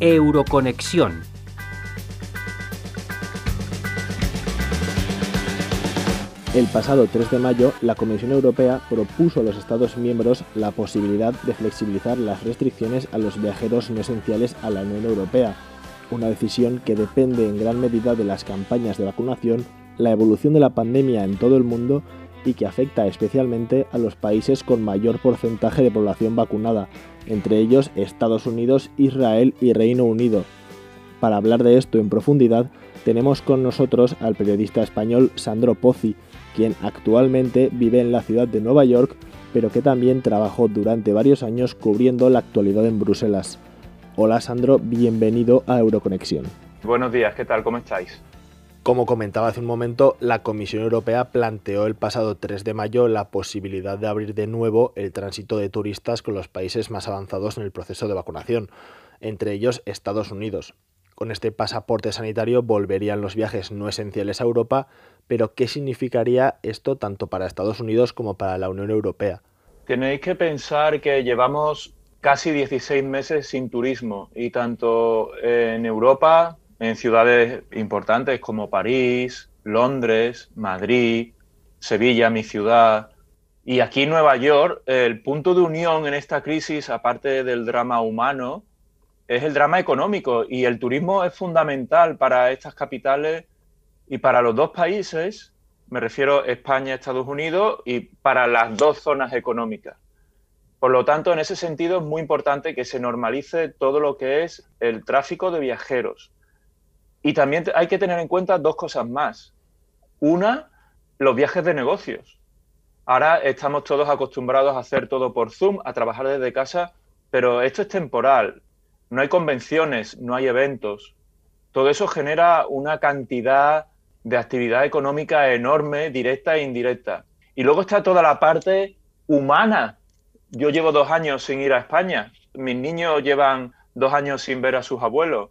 Euroconexión. El pasado 3 de mayo, la Comisión Europea propuso a los Estados miembros la posibilidad de flexibilizar las restricciones a los viajeros no esenciales a la Unión Europea, una decisión que depende en gran medida de las campañas de vacunación, la evolución de la pandemia en todo el mundo y que afecta especialmente a los países con mayor porcentaje de población vacunada, entre ellos Estados Unidos, Israel y Reino Unido. Para hablar de esto en profundidad, tenemos con nosotros al periodista español Sandro Pozzi, quien actualmente vive en la ciudad de Nueva York, pero que también trabajó durante varios años cubriendo la actualidad en Bruselas. Hola Sandro, bienvenido a Euroconexión. Buenos días, ¿qué tal? ¿Cómo estáis? Como comentaba hace un momento, la Comisión Europea planteó el pasado 3 de mayo la posibilidad de abrir de nuevo el tránsito de turistas con los países más avanzados en el proceso de vacunación, entre ellos Estados Unidos. Con este pasaporte sanitario volverían los viajes no esenciales a Europa, pero ¿qué significaría esto tanto para Estados Unidos como para la Unión Europea? Tenéis que pensar que llevamos casi 16 meses sin turismo y tanto en Europa en ciudades importantes como París, Londres, Madrid, Sevilla, mi ciudad. Y aquí Nueva York, el punto de unión en esta crisis, aparte del drama humano, es el drama económico. Y el turismo es fundamental para estas capitales y para los dos países, me refiero a España, Estados Unidos, y para las dos zonas económicas. Por lo tanto, en ese sentido es muy importante que se normalice todo lo que es el tráfico de viajeros. Y también hay que tener en cuenta dos cosas más. Una, los viajes de negocios. Ahora estamos todos acostumbrados a hacer todo por Zoom, a trabajar desde casa, pero esto es temporal. No hay convenciones, no hay eventos. Todo eso genera una cantidad de actividad económica enorme, directa e indirecta. Y luego está toda la parte humana. Yo llevo dos años sin ir a España. Mis niños llevan dos años sin ver a sus abuelos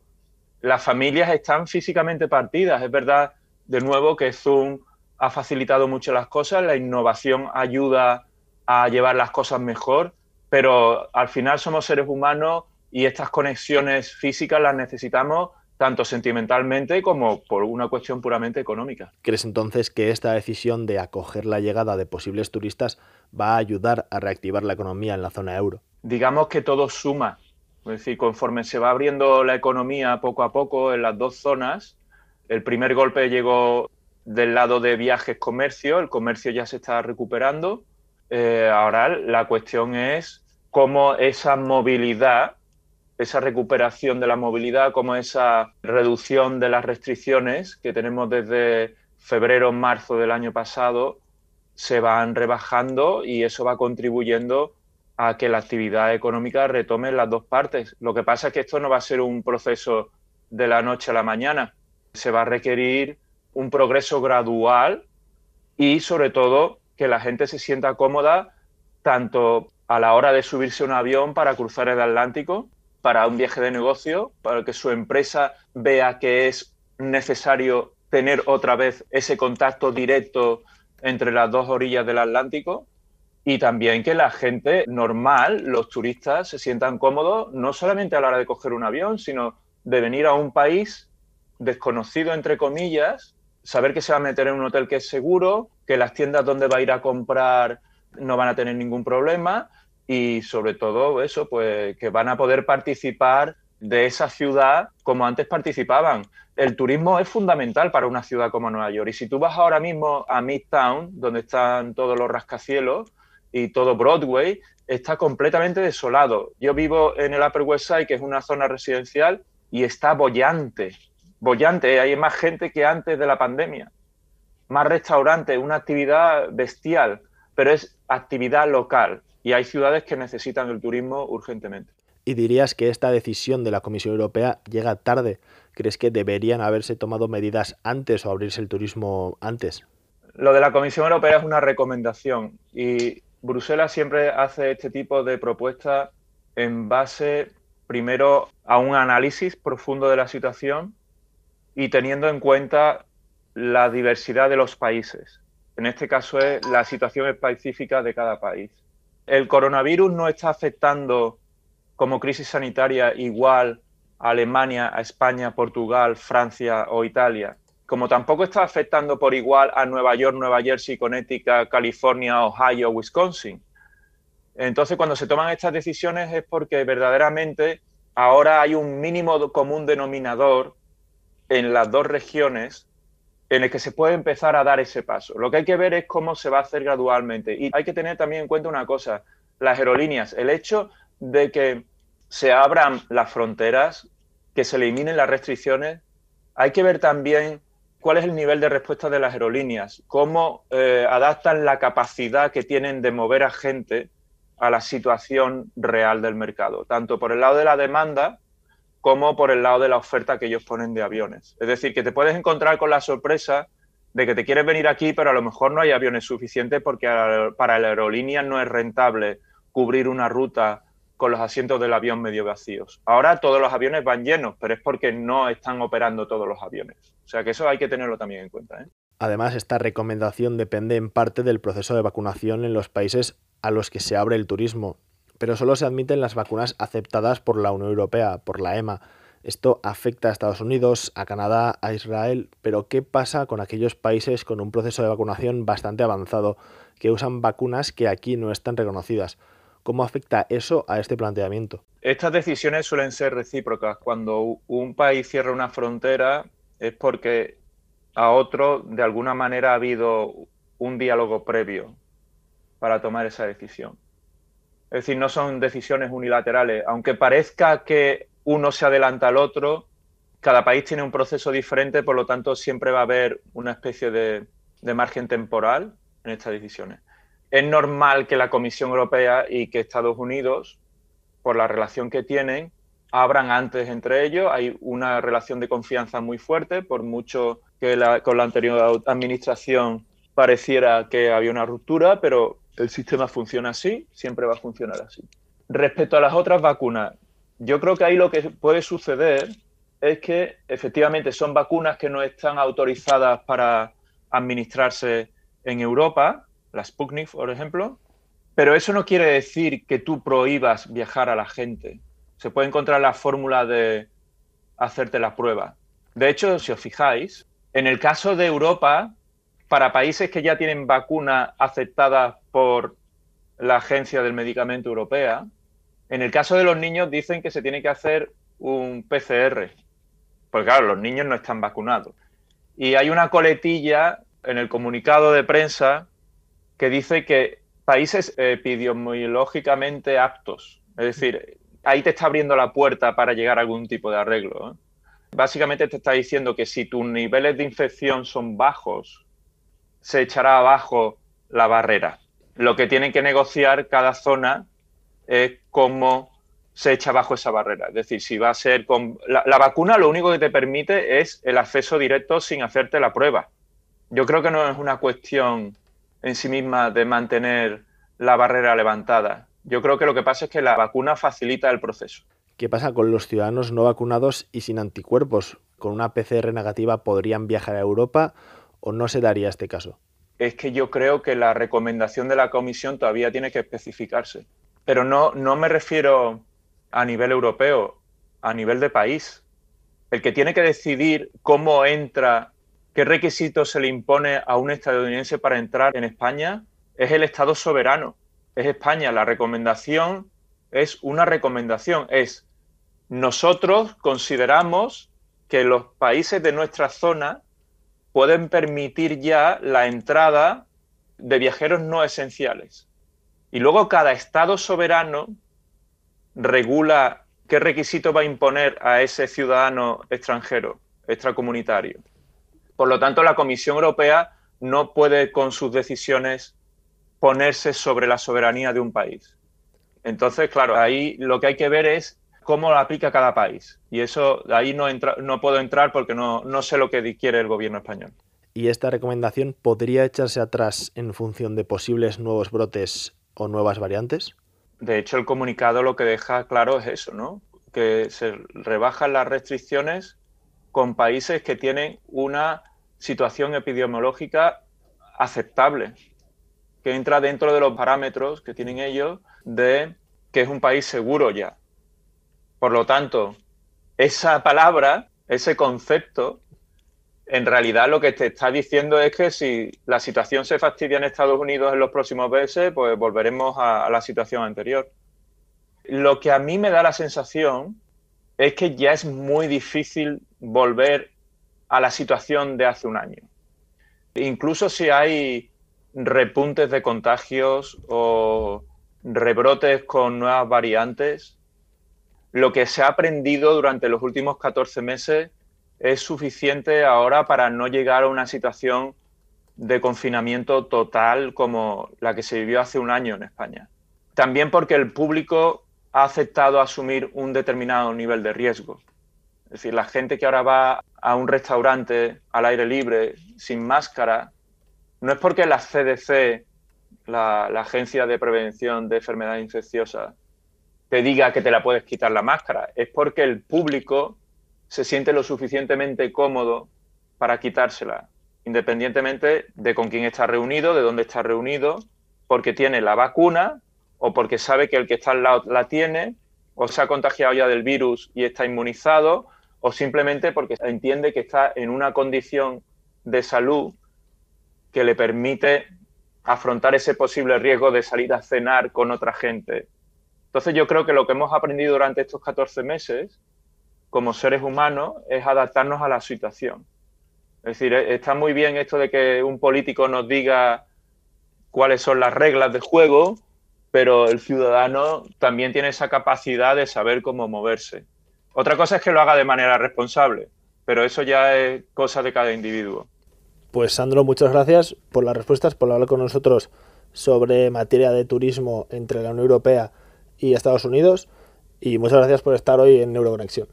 las familias están físicamente partidas. Es verdad, de nuevo, que Zoom ha facilitado mucho las cosas, la innovación ayuda a llevar las cosas mejor, pero al final somos seres humanos y estas conexiones físicas las necesitamos tanto sentimentalmente como por una cuestión puramente económica. ¿Crees entonces que esta decisión de acoger la llegada de posibles turistas va a ayudar a reactivar la economía en la zona euro? Digamos que todo suma. Es decir, conforme se va abriendo la economía poco a poco en las dos zonas, el primer golpe llegó del lado de viajes comercio, el comercio ya se está recuperando. Eh, ahora la cuestión es cómo esa movilidad, esa recuperación de la movilidad, cómo esa reducción de las restricciones que tenemos desde febrero, marzo del año pasado, se van rebajando y eso va contribuyendo a que la actividad económica retome las dos partes. Lo que pasa es que esto no va a ser un proceso de la noche a la mañana. Se va a requerir un progreso gradual y sobre todo que la gente se sienta cómoda tanto a la hora de subirse un avión para cruzar el Atlántico, para un viaje de negocio, para que su empresa vea que es necesario tener otra vez ese contacto directo entre las dos orillas del Atlántico, y también que la gente normal, los turistas, se sientan cómodos, no solamente a la hora de coger un avión, sino de venir a un país desconocido, entre comillas, saber que se va a meter en un hotel que es seguro, que las tiendas donde va a ir a comprar no van a tener ningún problema y sobre todo eso, pues que van a poder participar de esa ciudad como antes participaban. El turismo es fundamental para una ciudad como Nueva York y si tú vas ahora mismo a Midtown, donde están todos los rascacielos, y todo Broadway está completamente desolado. Yo vivo en el Upper West Side, que es una zona residencial, y está bollante, bollante. Hay más gente que antes de la pandemia, más restaurantes, una actividad bestial, pero es actividad local y hay ciudades que necesitan el turismo urgentemente. ¿Y dirías que esta decisión de la Comisión Europea llega tarde? ¿Crees que deberían haberse tomado medidas antes o abrirse el turismo antes? Lo de la Comisión Europea es una recomendación y Bruselas siempre hace este tipo de propuestas en base primero a un análisis profundo de la situación y teniendo en cuenta la diversidad de los países. En este caso es la situación específica de cada país. El coronavirus no está afectando como crisis sanitaria igual a Alemania, a España, Portugal, Francia o Italia como tampoco está afectando por igual a Nueva York, Nueva Jersey, Connecticut, California, Ohio, Wisconsin. Entonces, cuando se toman estas decisiones es porque verdaderamente ahora hay un mínimo común denominador en las dos regiones en el que se puede empezar a dar ese paso. Lo que hay que ver es cómo se va a hacer gradualmente. Y hay que tener también en cuenta una cosa, las aerolíneas, el hecho de que se abran las fronteras, que se eliminen las restricciones, hay que ver también cuál es el nivel de respuesta de las aerolíneas, cómo eh, adaptan la capacidad que tienen de mover a gente a la situación real del mercado, tanto por el lado de la demanda como por el lado de la oferta que ellos ponen de aviones. Es decir, que te puedes encontrar con la sorpresa de que te quieres venir aquí, pero a lo mejor no hay aviones suficientes porque para la aerolínea no es rentable cubrir una ruta con los asientos del avión medio vacíos. Ahora todos los aviones van llenos, pero es porque no están operando todos los aviones. O sea que eso hay que tenerlo también en cuenta. ¿eh? Además, esta recomendación depende en parte del proceso de vacunación en los países a los que se abre el turismo, pero solo se admiten las vacunas aceptadas por la Unión Europea, por la EMA. Esto afecta a Estados Unidos, a Canadá, a Israel, pero ¿qué pasa con aquellos países con un proceso de vacunación bastante avanzado, que usan vacunas que aquí no están reconocidas? ¿Cómo afecta eso a este planteamiento? Estas decisiones suelen ser recíprocas. Cuando un país cierra una frontera es porque a otro de alguna manera ha habido un diálogo previo para tomar esa decisión. Es decir, no son decisiones unilaterales. Aunque parezca que uno se adelanta al otro, cada país tiene un proceso diferente, por lo tanto siempre va a haber una especie de, margen temporal en estas decisiones es normal que la Comisión Europea y que Estados Unidos, por la relación que tienen, abran antes entre ellos. Hay una relación de confianza muy fuerte, por mucho que con la anterior administración pareciera que había una ruptura, pero el sistema funciona así, siempre va a funcionar así. Respecto a las otras vacunas, yo creo que ahí lo que puede suceder es que efectivamente son vacunas que no están autorizadas para administrarse en Europa, la Sputnik, por ejemplo, pero eso no quiere decir que tú prohíbas viajar a la gente. Se puede encontrar la fórmula de hacerte la prueba. De hecho, si os fijáis, en el caso de Europa, para países que ya tienen vacuna aceptada por la Agencia del Medicamento Europea, en el caso de los niños dicen que se tiene que hacer un PCR, porque claro, los niños no están vacunados. Y hay una coletilla en el comunicado de prensa que dice que países eh, epidemiológicamente aptos, es decir, ahí te está abriendo la puerta para llegar a algún tipo de arreglo. ¿eh? Básicamente te está diciendo que si tus niveles de infección son bajos, se echará abajo la barrera. Lo que tienen que negociar cada zona es cómo se echa abajo esa barrera. Es decir, si va a ser con... la, vacuna lo único que te permite es el acceso directo sin hacerte la prueba. Yo creo que no es una cuestión en sí misma de mantener la barrera levantada. Yo creo que lo que pasa es que la vacuna facilita el proceso. ¿Qué pasa con los ciudadanos no vacunados y sin anticuerpos? ¿Con una PCR negativa podrían viajar a Europa o no se daría este caso? Es que yo creo que la recomendación de la Comisión todavía tiene que especificarse. Pero no, no me refiero a nivel europeo, a nivel de país. El que tiene que decidir cómo entra ¿Qué requisito se le impone a un estadounidense para entrar en España? Es el Estado soberano, es España. La recomendación es una recomendación, es nosotros consideramos que los países de nuestra zona pueden permitir ya la entrada de viajeros no esenciales. Y luego cada Estado soberano regula qué requisito va a imponer a ese ciudadano extranjero, extracomunitario. Por lo tanto, la Comisión Europea no puede con sus decisiones ponerse sobre la soberanía de un país. Entonces, claro, ahí lo que hay que ver es cómo lo aplica cada país. Y eso ahí no, no puedo entrar porque no, no sé lo que quiere el gobierno español. ¿Y esta recomendación podría echarse atrás en función de posibles nuevos brotes o nuevas variantes? De hecho, el comunicado lo que deja claro es eso, ¿no? Que se rebajan las restricciones con países que tienen una situación epidemiológica aceptable, que entra dentro de los parámetros que tienen ellos de que es un país seguro ya. Por lo tanto, esa palabra, ese concepto, en realidad lo que te está diciendo es que si la situación se fastidia en Estados Unidos en los próximos meses, pues volveremos a, la situación anterior. Lo que a mí me da la sensación es que ya es muy difícil volver a la situación de hace un año. Incluso si hay repuntes de contagios o rebrotes con nuevas variantes, lo que se ha aprendido durante los últimos 14 meses es suficiente ahora para no llegar a una situación de confinamiento total como la que se vivió hace un año en España. También porque el público ha aceptado asumir un determinado nivel de riesgo. Es decir, la gente que ahora va a un restaurante al aire libre, sin máscara, no es porque la CDC, la, Agencia de Prevención de Enfermedades Infecciosas, te diga que te la puedes quitar la máscara, es porque el público se siente lo suficientemente cómodo para quitársela, independientemente de con quién está reunido, de dónde está reunido, porque tiene la vacuna o porque sabe que el que está al lado la tiene, o se ha contagiado ya del virus y está inmunizado, o simplemente porque entiende que está en una condición de salud que le permite afrontar ese posible riesgo de salir a cenar con otra gente. Entonces yo creo que lo que hemos aprendido durante estos 14 meses como seres humanos es adaptarnos a la situación. Es decir, e-, está muy bien esto de que un político nos diga cuáles son las reglas de juego, pero el ciudadano también tiene esa capacidad de saber cómo moverse. Otra cosa es que lo haga de manera responsable, pero eso ya es cosa de cada individuo. Pues Sandro, muchas gracias por las respuestas, por hablar con nosotros sobre materia de turismo entre la Unión Europea y Estados Unidos. Y muchas gracias por estar hoy en Euroconexión.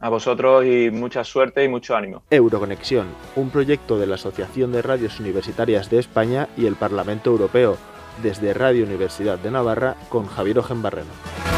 A vosotros y mucha suerte y mucho ánimo. Euroconexión, un proyecto de la Asociación de Radios Universitarias de España y el Parlamento Europeo, desde Radio Universidad de Navarra con Javier Barreno.